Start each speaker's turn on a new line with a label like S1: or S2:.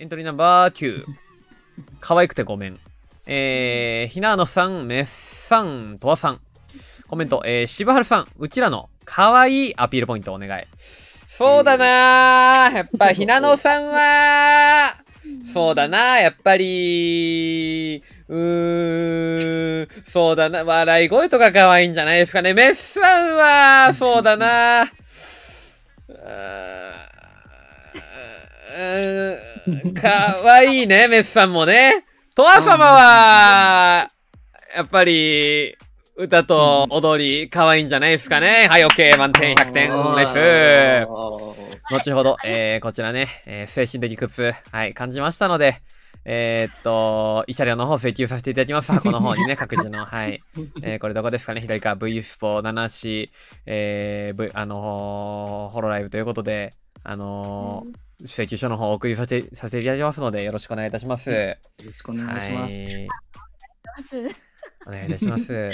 S1: エントリーナンバー9。可愛くてごめん。えー、ひなのさん、めっさん、とわさん。コメント、えー、しばはるさん、うちらの可愛いアピールポイントお願い。そうだなーやっぱひなのさんは、そうだなやっぱり、うーん、そうだな、笑い声とか可愛いんじゃないですかね。メッさんは、そうだなーかわいいね、メスさんもね。トワ様は、やっぱり、歌と踊り、かわいいんじゃないですかね。はい、OK、満点、100点、ナイス。後ほど、えー、こちらね、えー、精神的苦痛、はい、感じましたので、えー、っと、慰謝料の方請求させていただきます。箱の方にね、各自の。はい。えー、これどこですかね左から V スポ7 c えー、v、あのー、ホロライブということで、あのー、請求書の方を送りさせさせていただきますので、よろしくお願いいたします。よろしくお願いします。はいお願いいたします。